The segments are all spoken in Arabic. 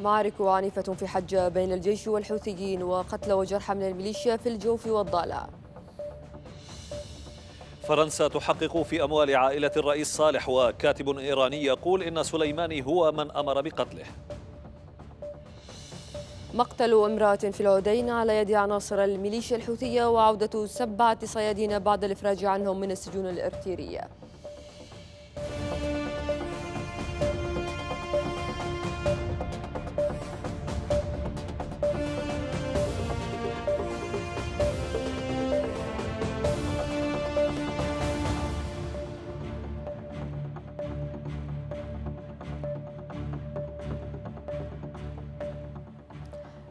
معارك عنيفة في حجة بين الجيش والحوثيين وقتل وجرحى من الميليشيا في الجوف والضالع فرنسا تحقق في أموال عائلة الرئيس صالح وكاتب إيراني يقول إن سليماني هو من أمر بقتله مقتل امرأة في العدين على يد عناصر الميليشيا الحوثية وعودة سبعة صيادين بعد الإفراج عنهم من السجون الإرتيرية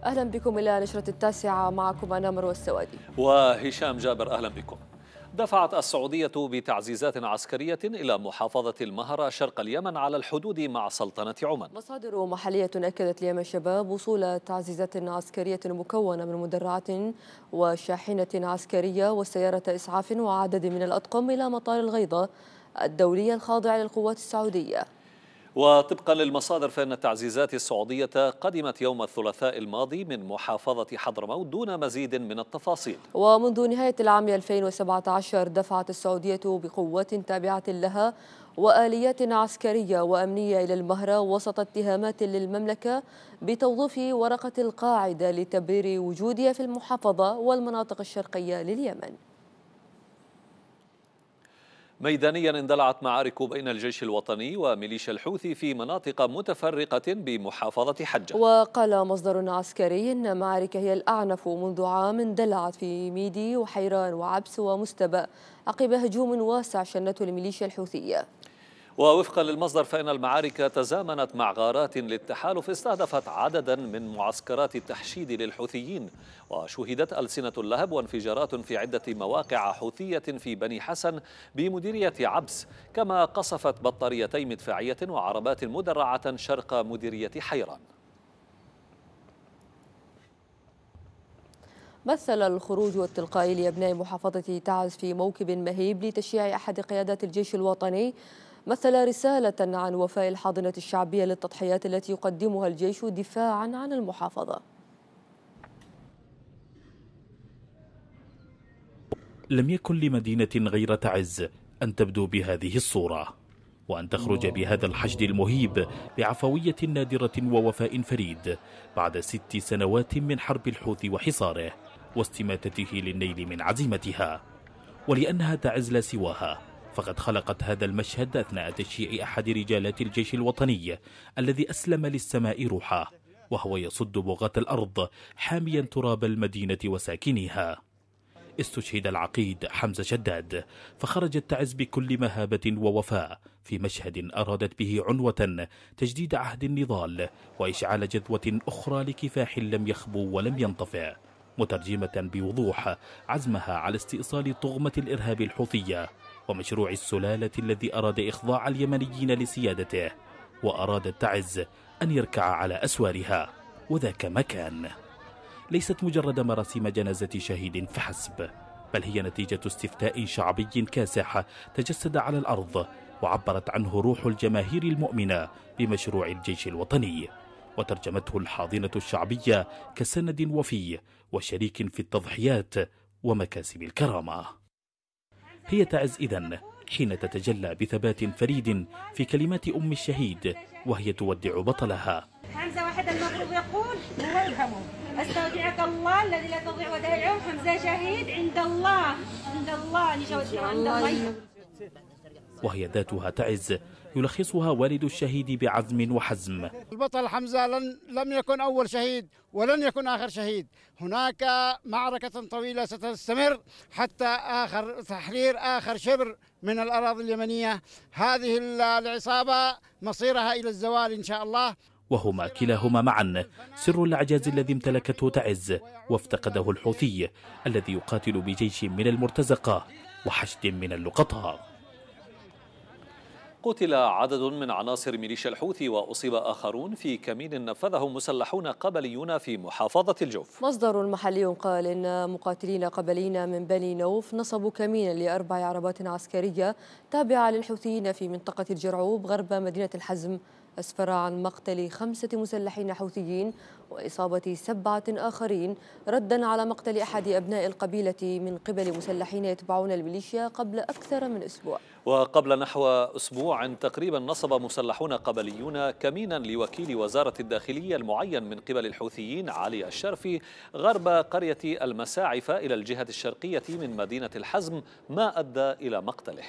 أهلا بكم إلى نشرة التاسعة معكم أنا مروى السوادي وهشام جابر أهلا بكم دفعت السعودية بتعزيزات عسكرية إلى محافظة المهرة شرق اليمن على الحدود مع سلطنة عمان مصادر محلية أكدت ليام الشباب وصول تعزيزات عسكرية مكونة من مدرعات وشاحنة عسكرية وسيارة إسعاف وعدد من الأطقم إلى مطار الغيضة الدولي الخاضع للقوات السعودية وطبقا للمصادر فإن التعزيزات السعودية قدمت يوم الثلاثاء الماضي من محافظة حضرموت دون مزيد من التفاصيل ومنذ نهاية العام 2017 دفعت السعودية بقوات تابعة لها وآليات عسكرية وأمنية إلى المهرة وسط اتهامات للمملكة بتوظيف ورقة القاعدة لتبرير وجودها في المحافظة والمناطق الشرقية لليمن ميدانيا اندلعت معارك بين الجيش الوطني وميليشيا الحوثي في مناطق متفرقة بمحافظة حجة وقال مصدر عسكري أن معارك هي الأعنف منذ عام اندلعت في ميدي وحيران وعبس ومستبأ عقب هجوم واسع شنته الميليشيا الحوثية ووفقا للمصدر فإن المعارك تزامنت مع غارات للتحالف استهدفت عددا من معسكرات التحشيد للحوثيين وشهدت ألسنة اللهب وانفجارات في عدة مواقع حوثية في بني حسن بمديرية عبس كما قصفت بطاريتي مدفعية وعربات مدرعة شرق مديرية حيران مثل الخروج التلقائي لأبناء محافظة تعز في موكب مهيب لتشييع أحد قيادات الجيش الوطني مثل رسالة عن وفاء الحاضنة الشعبية للتضحيات التي يقدمها الجيش دفاعا عن المحافظة لم يكن لمدينة غير تعز أن تبدو بهذه الصورة وأن تخرج بهذا الحشد المهيب بعفوية نادرة ووفاء فريد بعد ست سنوات من حرب الحوثي وحصاره واستماتته للنيل من عزيمتها ولأنها تعز لا سواها فقد خلقت هذا المشهد أثناء تشييع أحد رجالات الجيش الوطني الذي أسلم للسماء روحه وهو يصد بغة الأرض حاميا تراب المدينة وساكنها استشهد العقيد حمزة شداد فخرج التعز بكل مهابة ووفاء في مشهد أرادت به عنوة تجديد عهد النضال وإشعال جذوة أخرى لكفاح لم يخبو ولم ينطفئ مترجمة بوضوح عزمها على استئصال طغمة الإرهاب الحوثية ومشروع السلالة الذي أراد إخضاع اليمنيين لسيادته وأراد تعز أن يركع على أسوارها وذاك ما كان ليست مجرد مراسم جنازة شهيد فحسب بل هي نتيجة استفتاء شعبي كاسح تجسد على الأرض وعبرت عنه روح الجماهير المؤمنة بمشروع الجيش الوطني وترجمته الحاضنة الشعبية كسند وفي وشريك في التضحيات ومكاسب الكرامة هي تعز إذن حين تتجلى بثبات فريد في كلمات أم الشهيد وهي تودع بطلها حمزة واحد المغرب يقول ويرحمه استودعك الله الذي لا تضيع ودائعه حمزة شهيد عند الله عند الله نجاوز عند الله وهي ذاتها تعز يلخصها والد الشهيد بعزم وحزم البطل حمزة لم يكن أول شهيد ولن يكن آخر شهيد هناك معركة طويلة ستستمر حتى آخر تحرير آخر شبر من الأراضي اليمنية هذه العصابة مصيرها إلى الزوال إن شاء الله وهما كلاهما معا سر الإعجاز الذي امتلكته تعز وافتقده الحوثي الذي يقاتل بجيش من المرتزقة وحشد من اللقطاء قتل عدد من عناصر ميليشيا الحوثي وأصيب آخرون في كمين نفذه مسلحون قبليون في محافظة الجوف مصدر محلي قال إن مقاتلين قبليين من بني نوف نصبوا كمينا لأربع عربات عسكرية تابعة للحوثيين في منطقة الجرعوب غرب مدينة الحزم أسفر عن مقتل خمسة مسلحين حوثيين وإصابة سبعة آخرين ردا على مقتل أحد أبناء القبيلة من قبل مسلحين يتبعون الميليشيا قبل أكثر من أسبوع وقبل نحو أسبوع تقريبا نصب مسلحون قبليون كمينا لوكيل وزارة الداخلية المعين من قبل الحوثيين علي الشرفي غرب قرية المساعفة إلى الجهة الشرقية من مدينة الحزم ما أدى إلى مقتله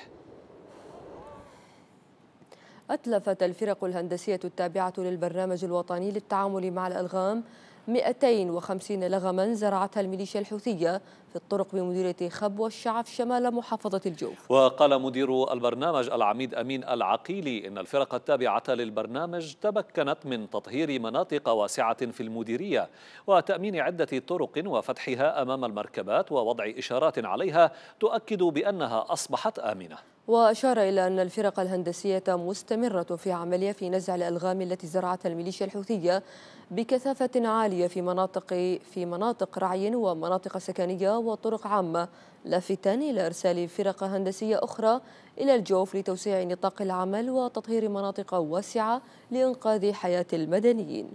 أتلفت الفرق الهندسية التابعة للبرنامج الوطني للتعامل مع الألغام 250 لغما زرعتها الميليشيا الحوثية في الطرق بمديرية خب والشعف شمال محافظة الجوف وقال مدير البرنامج العميد أمين العقيلي إن الفرق التابعة للبرنامج تمكنت من تطهير مناطق واسعة في المديرية وتأمين عدة طرق وفتحها أمام المركبات ووضع إشارات عليها تؤكد بأنها أصبحت آمنة وأشار إلى أن الفرق الهندسية مستمرة في عملها في نزع الألغام التي زرعتها الميليشيا الحوثية بكثافة عالية في مناطق في مناطق رعي ومناطق سكنية وطرق عامة لافتا إلى إرسال فرق هندسية أخرى إلى الجوف لتوسيع نطاق العمل وتطهير مناطق واسعة لإنقاذ حياة المدنيين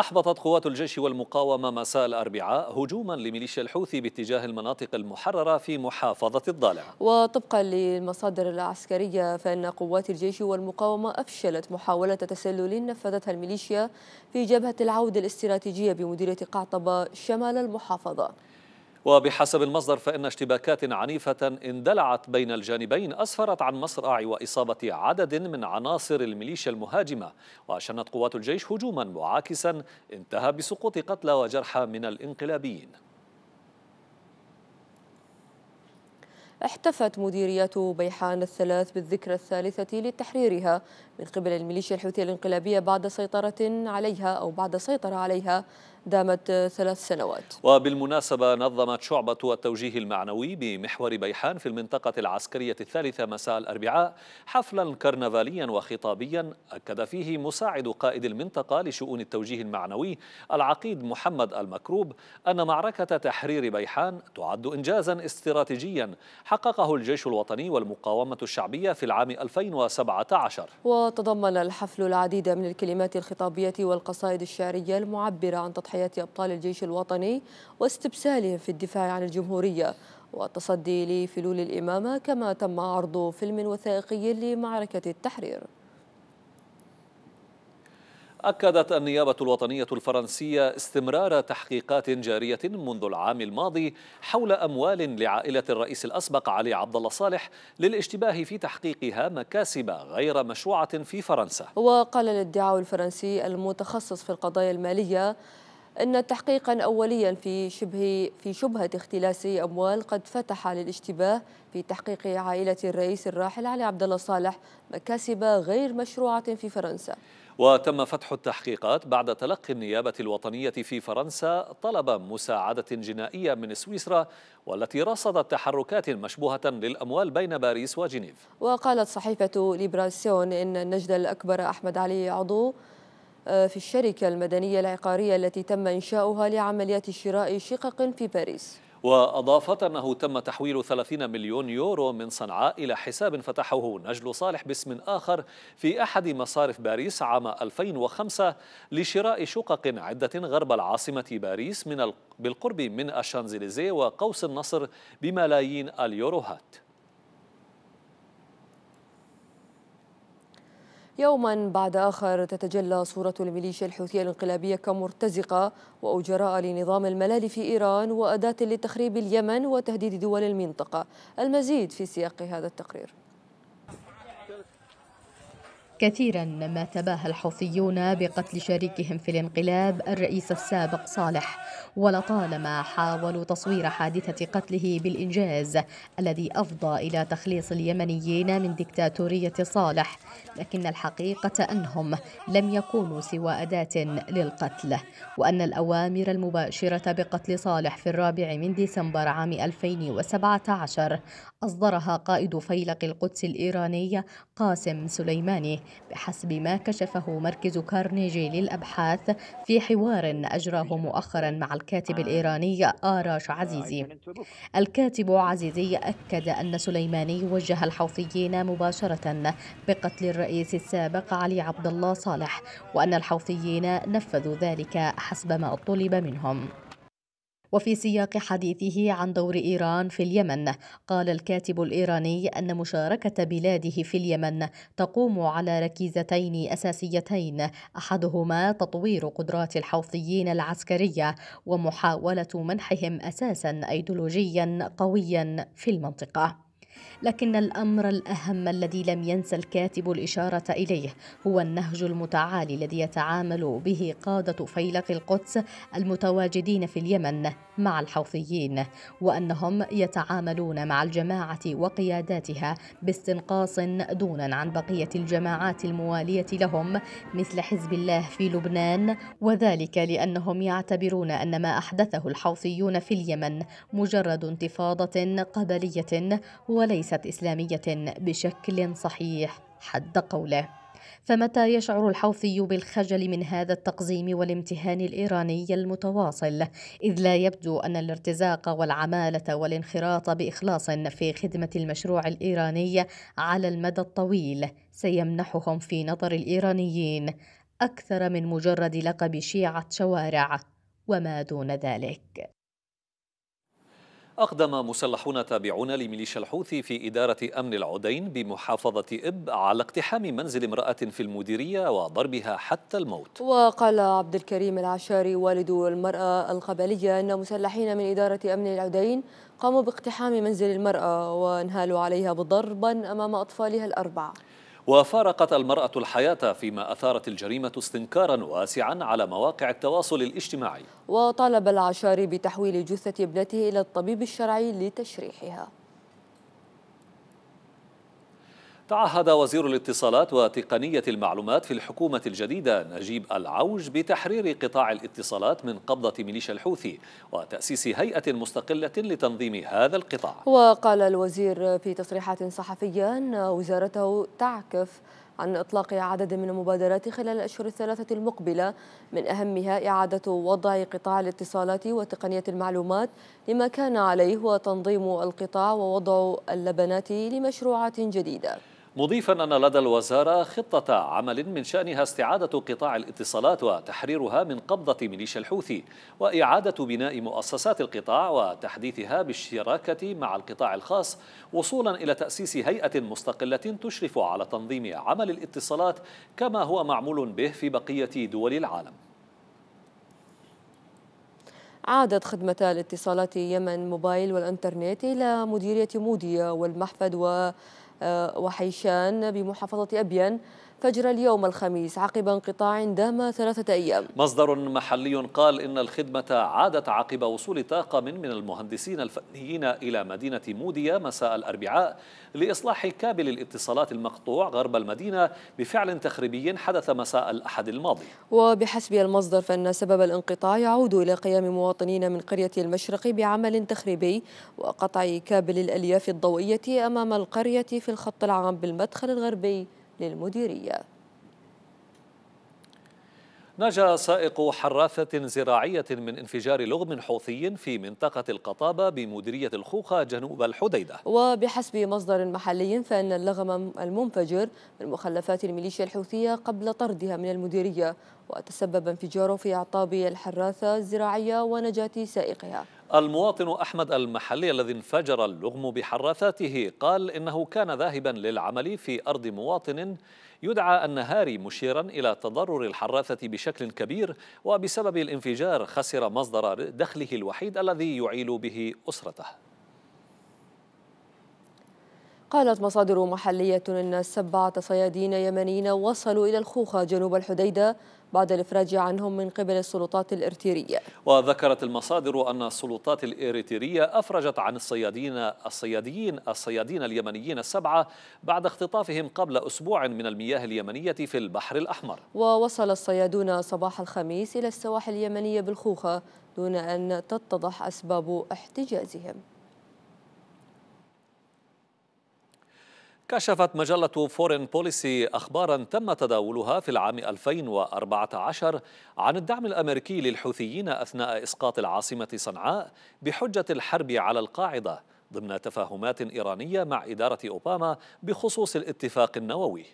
أحبطت قوات الجيش والمقاومة مساء الأربعاء هجوما لميليشيا الحوثي باتجاه المناطق المحررة في محافظة الضالع وطبقا للمصادر العسكرية فإن قوات الجيش والمقاومة أفشلت محاولة تسلل نفذتها الميليشيا في جبهة العودة الاستراتيجية بمديرية قعطبة شمال المحافظة وبحسب المصدر فإن اشتباكات عنيفة اندلعت بين الجانبين أسفرت عن مصرع وإصابة عدد من عناصر الميليشيا المهاجمة وشنت قوات الجيش هجوما معاكسا انتهى بسقوط قتلى وجرحى من الانقلابيين احتفت مديرية بيحان الثلاث بالذكرى الثالثة لتحريرها من قبل الميليشيا الحوثية الانقلابية بعد سيطرة عليها أو بعد سيطرة عليها دامت ثلاث سنوات وبالمناسبة نظمت شعبة التوجيه المعنوي بمحور بيحان في المنطقة العسكرية الثالثة مساء الأربعاء حفلا كرنفاليا وخطابيا أكد فيه مساعد قائد المنطقة لشؤون التوجيه المعنوي العقيد محمد المكروب أن معركة تحرير بيحان تعد إنجازا استراتيجيا حققه الجيش الوطني والمقاومة الشعبية في العام 2017 وتضمن الحفل العديد من الكلمات الخطابية والقصائد الشعرية المعبرة عن تطبيق حياة أبطال الجيش الوطني واستبسالهم في الدفاع عن الجمهورية والتصدي لفلول الإمامة كما تم عرض فيلم وثائقي لمعركة التحرير أكدت النيابة الوطنية الفرنسية استمرار تحقيقات جارية منذ العام الماضي حول أموال لعائلة الرئيس الأسبق علي عبد الله صالح للاشتباه في تحقيقها مكاسب غير مشروعة في فرنسا. وقال الادعاء الفرنسي المتخصص في القضايا المالية أن تحقيقا أوليا في شبه في شبهة اختلاس أموال قد فتح للاشتباه في تحقيق عائلة الرئيس الراحل علي عبد الله صالح مكاسب غير مشروعة في فرنسا. وتم فتح التحقيقات بعد تلقي النيابة الوطنية في فرنسا طلب مساعدة جنائية من سويسرا والتي رصدت تحركات مشبوهة للأموال بين باريس وجنيف وقالت صحيفة ليبراسيون إن النجد الأكبر أحمد علي عضو في الشركة المدنية العقارية التي تم إنشاؤها لعمليات شراء شقق في باريس وأضافت أنه تم تحويل 30 مليون يورو من صنعاء إلى حساب فتحه نجل صالح باسم آخر في أحد مصارف باريس عام 2005 لشراء شقق عدة غرب العاصمة باريس من بالقرب من الشانزليزيه وقوس النصر بملايين اليوروهات يوما بعد آخر تتجلى صورة الميليشيا الحوثية الانقلابية كمرتزقة وأجراء لنظام الملال في إيران وأداة لتخريب اليمن وتهديد دول المنطقة المزيد في سياق هذا التقرير كثيرا ما تباهى الحوثيون بقتل شريكهم في الانقلاب الرئيس السابق صالح ولطالما حاولوا تصوير حادثة قتله بالإنجاز الذي أفضى إلى تخليص اليمنيين من دكتاتورية صالح لكن الحقيقة أنهم لم يكونوا سوى أداة للقتل وأن الأوامر المباشرة بقتل صالح في الرابع من ديسمبر عام 2017 أصدرها قائد فيلق القدس الإيراني قاسم سليماني بحسب ما كشفه مركز كارنيجي للأبحاث في حوار أجراه مؤخرا مع الكاتب الإيراني آراش عزيزي الكاتب عزيزي أكد أن سليماني وجه الحوثيين مباشرة بقتل الرئيس السابق علي عبد الله صالح وأن الحوثيين نفذوا ذلك حسب ما طلب منهم وفي سياق حديثه عن دور ايران في اليمن قال الكاتب الايراني ان مشاركه بلاده في اليمن تقوم على ركيزتين اساسيتين احدهما تطوير قدرات الحوثيين العسكريه ومحاوله منحهم اساسا ايديولوجيا قويا في المنطقه لكن الأمر الأهم الذي لم ينسى الكاتب الإشارة إليه هو النهج المتعالي الذي يتعامل به قادة فيلق القدس المتواجدين في اليمن مع الحوثيين وأنهم يتعاملون مع الجماعة وقياداتها باستنقاص دونا عن بقية الجماعات الموالية لهم مثل حزب الله في لبنان وذلك لأنهم يعتبرون أن ما أحدثه الحوثيون في اليمن مجرد انتفاضة قبلية ولا وليست إسلامية بشكل صحيح حد قوله فمتى يشعر الحوثي بالخجل من هذا التقزيم والامتهان الايراني المتواصل اذ لا يبدو ان الارتزاق والعماله والانخراط باخلاص في خدمه المشروع الايراني على المدى الطويل سيمنحهم في نظر الايرانيين اكثر من مجرد لقب شيعه شوارع وما دون ذلك أقدم مسلحون تابعون لميليشيا الحوثي في إدارة أمن العدين بمحافظة إب على اقتحام منزل امرأة في المديرية وضربها حتى الموت وقال عبد الكريم العشاري والد المرأة القبلية أن مسلحين من إدارة أمن العدين قاموا باقتحام منزل المرأة وانهالوا عليها بضربا أمام أطفالها الأربعة وفارقت المرأة الحياة فيما أثارت الجريمة استنكارا واسعا على مواقع التواصل الاجتماعي وطالب العشاري بتحويل جثة ابنته إلى الطبيب الشرعي لتشريحها تعهد وزير الاتصالات وتقنية المعلومات في الحكومة الجديدة نجيب العوج بتحرير قطاع الاتصالات من قبضة ميليشيا الحوثي وتأسيس هيئة مستقلة لتنظيم هذا القطاع وقال الوزير في تصريحات صحفية أن وزارته تعكف عن إطلاق عدد من المبادرات خلال الأشهر الثلاثة المقبلة من أهمها إعادة وضع قطاع الاتصالات وتقنية المعلومات لما كان عليه وتنظيم القطاع ووضع اللبنات لمشروعات جديدة مضيفا أن لدى الوزارة خطة عمل من شأنها استعادة قطاع الاتصالات وتحريرها من قبضة ميليشيا الحوثي وإعادة بناء مؤسسات القطاع وتحديثها بالشراكة مع القطاع الخاص وصولا إلى تأسيس هيئة مستقلة تشرف على تنظيم عمل الاتصالات كما هو معمول به في بقية دول العالم عادت خدمة الاتصالات يمن موبايل والإنترنت إلى مديرية مودية والمحفد و وحيشان بمحافظة أبيان فجر اليوم الخميس عقب انقطاع دام ثلاثة أيام مصدر محلي قال إن الخدمة عادت عقب وصول طاقم من المهندسين الفنيين إلى مدينة موديا مساء الأربعاء لإصلاح كابل الاتصالات المقطوع غرب المدينة بفعل تخريبي حدث مساء الأحد الماضي وبحسب المصدر فإن سبب الانقطاع يعود إلى قيام مواطنين من قرية المشرق بعمل تخريبي وقطع كابل الألياف الضوئية أمام القرية في الخط العام بالمدخل الغربي للمديرية نجا سائق حرافة زراعية من انفجار لغم حوثي في منطقة القطابة بمديرية الخوخة جنوب الحديدة وبحسب مصدر محلي فإن اللغم المنفجر من مخلفات الميليشيا الحوثية قبل طردها من المديرية وتسبب انفجاره في أعطاب الحراثة الزراعية ونجاة سائقها المواطن أحمد المحلي الذي انفجر اللغم بحراثاته قال إنه كان ذاهبا للعمل في أرض مواطن يدعى النهاري مشيرا إلى تضرر الحراثة بشكل كبير وبسبب الانفجار خسر مصدر دخله الوحيد الذي يعيل به أسرته قالت مصادر محلية أن سبعة صيادين يمنيين وصلوا إلى الخوخة جنوب الحديدة بعد الإفراج عنهم من قبل السلطات الإرتيرية وذكرت المصادر أن السلطات الإرتيرية أفرجت عن الصيادين الصيادين الصيادين اليمنيين السبعة بعد اختطافهم قبل أسبوع من المياه اليمنية في البحر الأحمر ووصل الصيادون صباح الخميس إلى السواحل اليمنية بالخوخة دون أن تتضح أسباب احتجازهم كشفت مجلة فورين بوليسي أخبارا تم تداولها في العام 2014 عن الدعم الأمريكي للحوثيين أثناء إسقاط العاصمة صنعاء بحجة الحرب على القاعدة ضمن تفاهمات إيرانية مع إدارة أوباما بخصوص الاتفاق النووي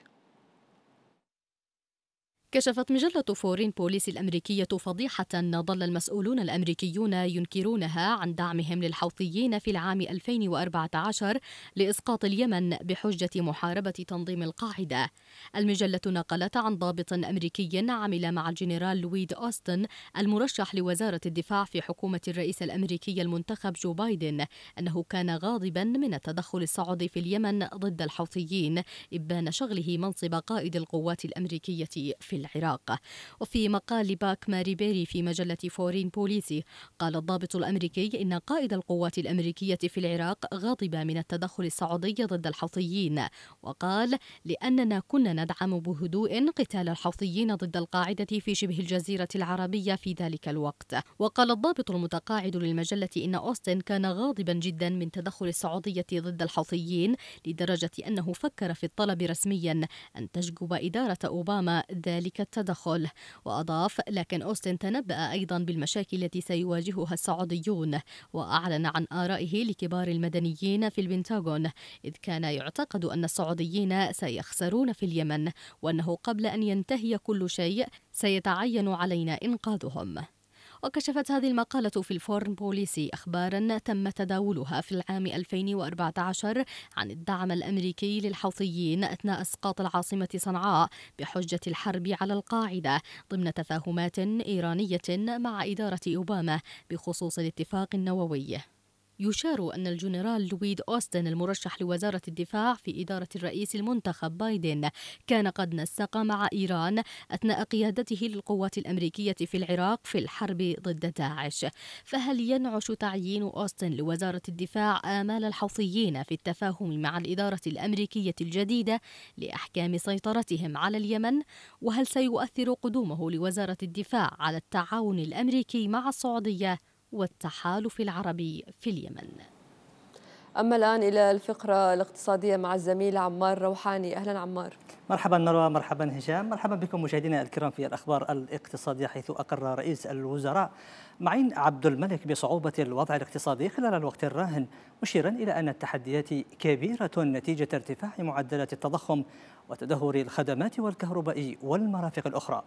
كشفت مجلة فورين بوليس الأمريكية فضيحة ظل المسؤولون الأمريكيون ينكرونها عن دعمهم للحوثيين في العام 2014 لإسقاط اليمن بحجة محاربة تنظيم القاعدة. المجلة نقلت عن ضابط أمريكي عمل مع الجنرال لويد أوستن المرشح لوزارة الدفاع في حكومة الرئيس الأمريكي المنتخب جو بايدن أنه كان غاضبا من التدخل السعودي في اليمن ضد الحوثيين إبان شغله منصب قائد القوات الأمريكية في العراق وفي مقال باك ماري بيري في مجلة فورين بوليسي قال الضابط الأمريكي إن قائد القوات الأمريكية في العراق غضب من التدخل السعودي ضد الحوثيين وقال لأننا كنا ندعم بهدوء قتال الحوثيين ضد القاعدة في شبه الجزيرة العربية في ذلك الوقت وقال الضابط المتقاعد للمجلة إن أوستن كان غاضبا جدا من تدخل السعودية ضد الحوثيين لدرجة أنه فكر في الطلب رسميا أن تجوب إدارة أوباما ذلك ذلك التدخل وأضاف لكن أوستن تنبأ أيضا بالمشاكل التي سيواجهها السعوديون وأعلن عن آرائه لكبار المدنيين في البنتاغون إذ كان يعتقد أن السعوديين سيخسرون في اليمن وأنه قبل أن ينتهي كل شيء سيتعين علينا إنقاذهم وكشفت هذه المقالة في الفورن بوليسي أخبارا تم تداولها في العام 2014 عن الدعم الأمريكي للحوثيين أثناء إسقاط العاصمة صنعاء بحجة الحرب على القاعدة ضمن تفاهمات إيرانية مع إدارة أوباما بخصوص الاتفاق النووي يشار أن الجنرال لويد أوستن المرشح لوزارة الدفاع في إدارة الرئيس المنتخب بايدن كان قد نسق مع إيران أثناء قيادته للقوات الأمريكية في العراق في الحرب ضد داعش فهل ينعش تعيين أوستن لوزارة الدفاع آمال الحوثيين في التفاهم مع الإدارة الأمريكية الجديدة لأحكام سيطرتهم على اليمن وهل سيؤثر قدومه لوزارة الدفاع على التعاون الأمريكي مع السعودية والتحالف العربي في اليمن أما الآن إلى الفقرة الاقتصادية مع الزميل عمار روحاني أهلا عمار مرحبا مروى مرحبا هشام مرحبا بكم مشاهدينا الكرام في الأخبار الاقتصادية حيث أقر رئيس الوزراء معين عبد الملك بصعوبة الوضع الاقتصادي خلال الوقت الراهن مشيرا إلى أن التحديات كبيرة نتيجة ارتفاع معدلات التضخم وتدهور الخدمات والكهرباء والمرافق الأخرى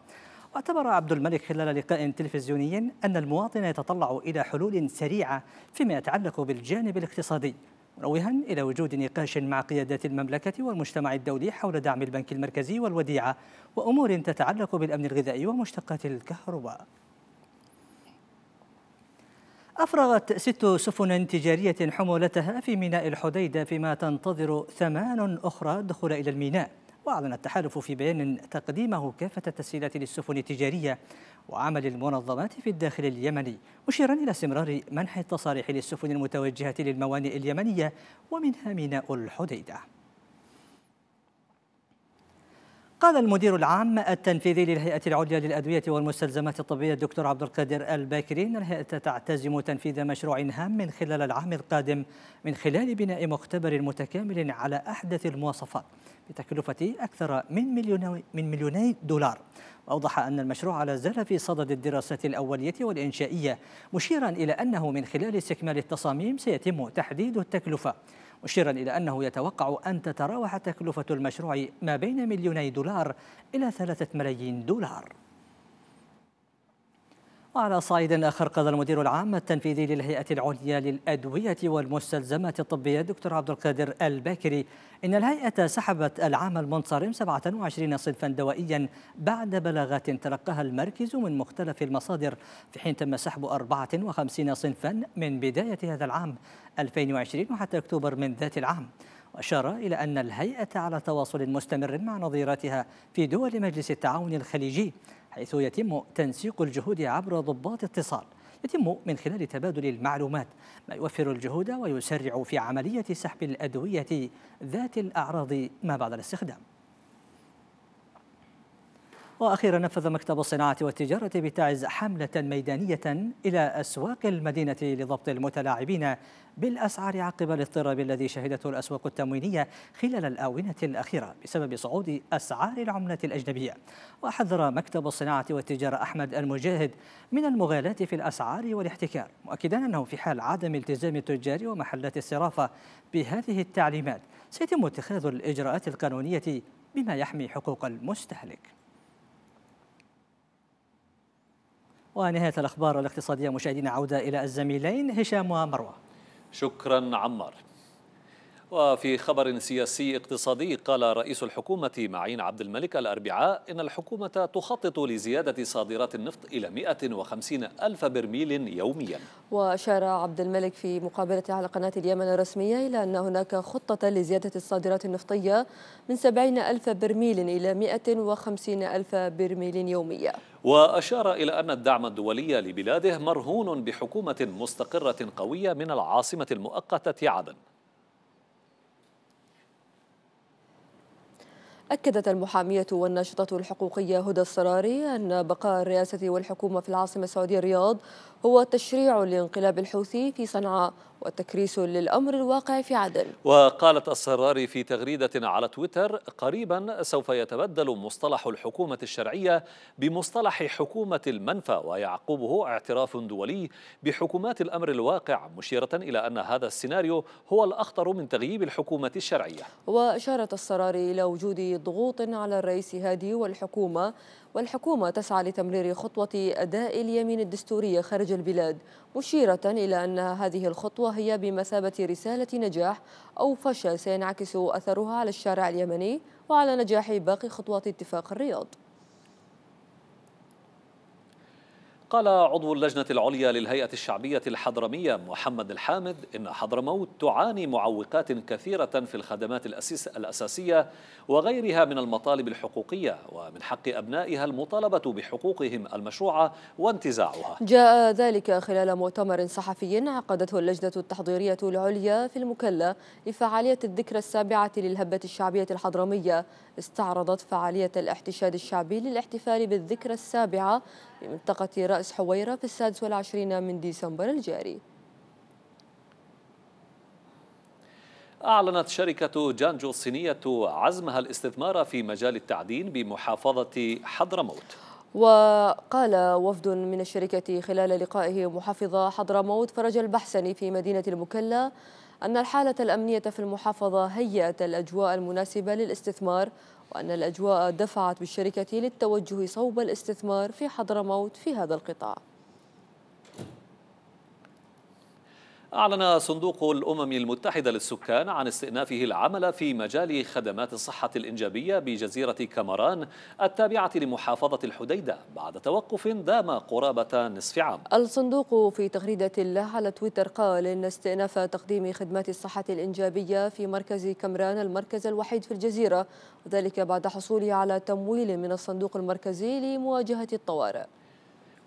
واعتبر عبد الملك خلال لقاء تلفزيوني أن المواطن يتطلع إلى حلول سريعة فيما يتعلق بالجانب الاقتصادي منوها إلى وجود نقاش مع قيادات المملكة والمجتمع الدولي حول دعم البنك المركزي والوديعة وأمور تتعلق بالأمن الغذائي ومشتقات الكهرباء أفرغت ست سفن تجارية حمولتها في ميناء الحديدة فيما تنتظر ثمان أخرى دخول إلى الميناء وأعلن التحالف في بيان تقديمه كافة التسهيلات للسفن التجارية وعمل المنظمات في الداخل اليمني مشيرا إلى استمرار منح التصاريح للسفن المتوجهة للموانئ اليمنية ومنها ميناء الحديدة قال المدير العام التنفيذي للهيئة العليا للأدوية والمستلزمات الطبية الدكتور عبد القادر الباكري أن الهيئة تعتزم تنفيذ مشروع هام من خلال العام القادم من خلال بناء مختبر متكامل على أحدث المواصفات بتكلفة أكثر من مليون من مليوني دولار وأوضح أن المشروع على زال في صدد الدراسات الأولية والإنشائية مشيرا إلى أنه من خلال استكمال التصاميم سيتم تحديد التكلفة مشيرا إلى أنه يتوقع أن تتراوح تكلفة المشروع ما بين مليوني دولار إلى ثلاثة ملايين دولار وعلى صعيد آخر قضى المدير العام التنفيذي للهيئة العليا للأدوية والمستلزمات الطبية الدكتور عبد القادر الباكري إن الهيئة سحبت العام المنصرم 27 صنفا دوائيا بعد بلاغات تلقاها المركز من مختلف المصادر في حين تم سحب 54 صنفا من بداية هذا العام 2020 وحتى أكتوبر من ذات العام وأشار إلى أن الهيئة على تواصل مستمر مع نظيراتها في دول مجلس التعاون الخليجي حيث يتم تنسيق الجهود عبر ضباط اتصال يتم من خلال تبادل المعلومات ما يوفر الجهود ويسرع في عملية سحب الأدوية ذات الأعراض ما بعد الاستخدام وأخيرا نفذ مكتب الصناعة والتجارة بتعز حملة ميدانية إلى أسواق المدينة لضبط المتلاعبين بالأسعار عقب الاضطراب الذي شهدته الأسواق التموينية خلال الآونة الأخيرة بسبب صعود أسعار العملة الأجنبية وحذر مكتب الصناعة والتجارة أحمد المجاهد من المغالاة في الأسعار والاحتكار مؤكدا أنه في حال عدم التزام التجار ومحلات الصرافة بهذه التعليمات سيتم اتخاذ الإجراءات القانونية بما يحمي حقوق المستهلك ونهاية الأخبار الاقتصادية مشاهدينا عودة إلى الزميلين هشام ومروة شكرا عمار وفي خبر سياسي اقتصادي قال رئيس الحكومة معين عبد الملك الأربعاء إن الحكومة تخطط لزيادة صادرات النفط إلى 150 ألف برميل يوميا وأشار عبد الملك في مقابلة على قناة اليمن الرسمية إلى أن هناك خطة لزيادة الصادرات النفطية من 70 ألف برميل إلى 150 ألف برميل يوميا وأشار إلى أن الدعم الدولي لبلاده مرهون بحكومة مستقرة قوية من العاصمة المؤقتة عدن أكدت المحامية والناشطة الحقوقية هدى السراري أن بقاء الرئاسة والحكومة في العاصمة السعودية الرياض هو تشريع لانقلاب الحوثي في صنعاء وتكريس للأمر الواقع في عدن وقالت السراري في تغريدة على تويتر قريبا سوف يتبدل مصطلح الحكومة الشرعية بمصطلح حكومة المنفى ويعقبه اعتراف دولي بحكومات الأمر الواقع مشيرة إلى أن هذا السيناريو هو الأخطر من تغييب الحكومة الشرعية وأشارت السراري إلى وجود ضغوط على الرئيس هادي والحكومة والحكومة تسعى لتمرير خطوة أداء اليمين الدستورية خارج البلاد مشيرة إلى أن هذه الخطوة هي بمثابة رسالة نجاح أو فشل سينعكس أثرها على الشارع اليمني وعلى نجاح باقي خطوات اتفاق الرياض قال عضو اللجنة العليا للهيئة الشعبية الحضرمية محمد الحامد إن حضرموت تعاني معوقات كثيرة في الخدمات الأساس الأساسية وغيرها من المطالب الحقوقية ومن حق أبنائها المطالبة بحقوقهم المشروعة وانتزاعها جاء ذلك خلال مؤتمر صحفي عقدته اللجنة التحضيرية العليا في المكلا لفعالية الذكرى السابعة للهبة الشعبية الحضرمية استعرضت فعالية الاحتشاد الشعبي للاحتفال بالذكرى السابعة بمنطقة رأس حويرة في السادس والعشرين من ديسمبر الجاري أعلنت شركة جانجو الصينية عزمها الاستثمار في مجال التعدين بمحافظة حضرموت وقال وفد من الشركة خلال لقائه محافظ حضرموت فرج البحسني في مدينة المكلا أن الحالة الأمنية في المحافظة هيأت الأجواء المناسبة للاستثمار وأن الأجواء دفعت بالشركة للتوجه صوب الاستثمار في حضرموت في هذا القطاع أعلن صندوق الأمم المتحدة للسكان عن استئنافه العمل في مجال خدمات الصحة الإنجابية بجزيرة كامران التابعة لمحافظة الحديدة بعد توقف دام قرابة نصف عام الصندوق في تغريدة له على تويتر قال إن استئناف تقديم خدمات الصحة الإنجابية في مركز كامران المركز الوحيد في الجزيرة وذلك بعد حصوله على تمويل من الصندوق المركزي لمواجهة الطوارئ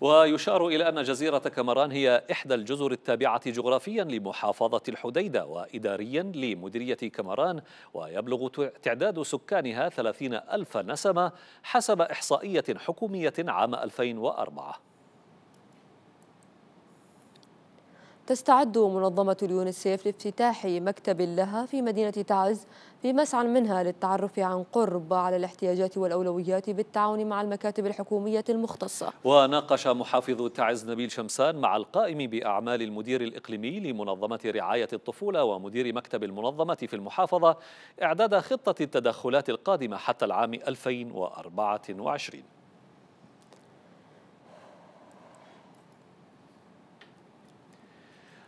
ويشار إلى أن جزيرة كمران هي إحدى الجزر التابعة جغرافيا لمحافظة الحديدة وإداريا لمديرية كمران ويبلغ تعداد سكانها 30 ألف نسمة حسب إحصائية حكومية عام 2004 تستعد منظمة اليونسيف لافتتاح مكتب لها في مدينة تعز في مسعى منها للتعرف عن قرب على الاحتياجات والأولويات بالتعاون مع المكاتب الحكومية المختصة وناقش محافظ تعز نبيل شمسان مع القائم بأعمال المدير الإقليمي لمنظمة رعاية الطفولة ومدير مكتب المنظمة في المحافظة إعداد خطة التدخلات القادمة حتى العام 2024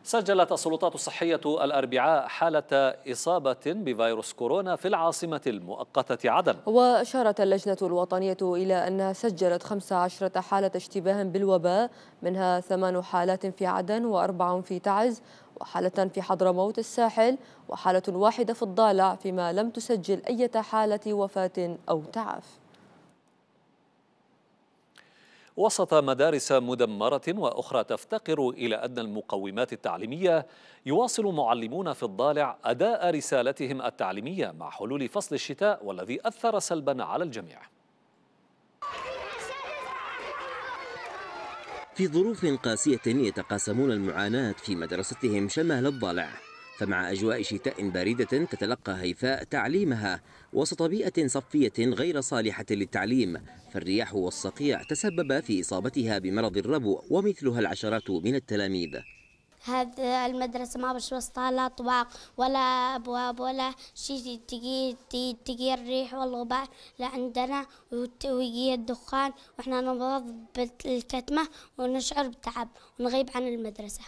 سجلت السلطات الصحية الأربعاء حالة إصابة بفيروس كورونا في العاصمة المؤقتة عدن وأشارت اللجنة الوطنية إلى أنها سجلت 15 حالة اشتباه بالوباء منها ثمان حالات في عدن وأربع في تعز وحالة في حضرموت الساحل وحالة واحدة في الضالع فيما لم تسجل أي حالة وفاة أو تعافي وسط مدارس مدمرة وأخرى تفتقر إلى أدنى المقومات التعليمية يواصل معلمون في الضالع أداء رسالتهم التعليمية مع حلول فصل الشتاء والذي أثر سلبا على الجميع في ظروف قاسية يتقاسمون المعاناة في مدرستهم شمال الضالع فمع أجواء شتاء باردة تتلقى هيفاء تعليمها وسط بيئة صفية غير صالحة للتعليم فالرياح والصقيع تسبب في إصابتها بمرض الربو ومثلها العشرات من التلاميذ هذه المدرسة ما بش وسطها لا طباق ولا أبواب ولا شيء تجي تجي الريح والغبار لعندنا ويجي الدخان وإحنا نبغض بالكتمة ونشعر بتعب ونغيب عن المدرسة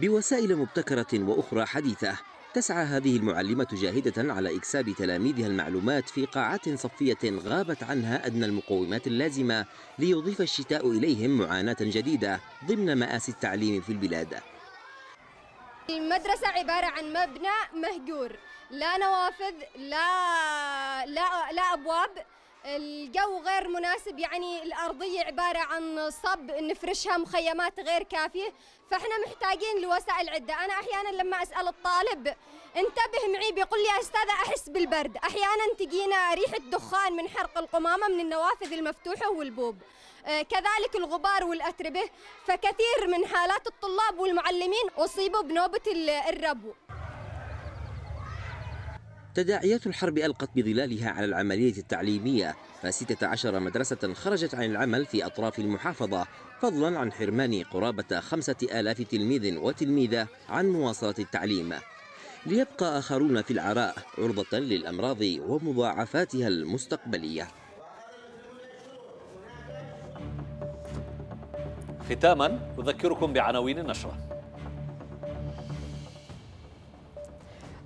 بوسائل مبتكرة وأخرى حديثة تسعى هذه المعلمة جاهدة على إكساب تلاميذها المعلومات في قاعات صفية غابت عنها أدنى المقومات اللازمة ليضيف الشتاء إليهم معاناة جديدة ضمن مآسي التعليم في البلاد المدرسة عبارة عن مبنى مهجور لا نوافذ لا, لا, لا أبواب الجو غير مناسب يعني الأرضية عبارة عن صب نفرشها مخيمات غير كافية فإحنا محتاجين لوسائل عدة أنا أحيانا لما أسأل الطالب انتبه معي بيقول لي أستاذة أحس بالبرد أحيانا تجينا ريحة دخان من حرق القمامة من النوافذ المفتوحة والبوب آه، كذلك الغبار والأتربة فكثير من حالات الطلاب والمعلمين أصيبوا بنوبة الربو تداعيات الحرب ألقت بظلالها على العملية التعليمية التعليمية ف16 مدرسة خرجت عن العمل في أطراف المحافظة فضلا عن حرمان قرابة 5000 تلميذ وتلميذة عن مواصلة التعليم ليبقى آخرون في العراء عرضة للأمراض ومضاعفاتها المستقبلية ختاما أذكركم بعناوين النشره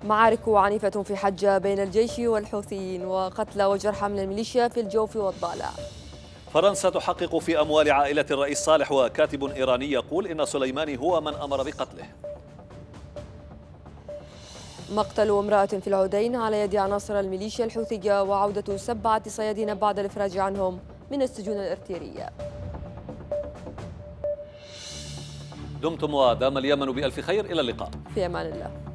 معارك عنيفة في حجة بين الجيش والحوثيين وقتلى وجرحى من الميليشيا في الجوف والضالع فرنسا تحقق في أموال عائلة الرئيس صالح وكاتب إيراني يقول إن سليماني هو من أمر بقتله مقتل امرأة في العودين على يد عناصر الميليشيا الحوثية وعودة سبعة صيادين بعد الإفراج عنهم من السجون الارتيرية دمتم ودام اليمن بألف خير إلى اللقاء في أمان الله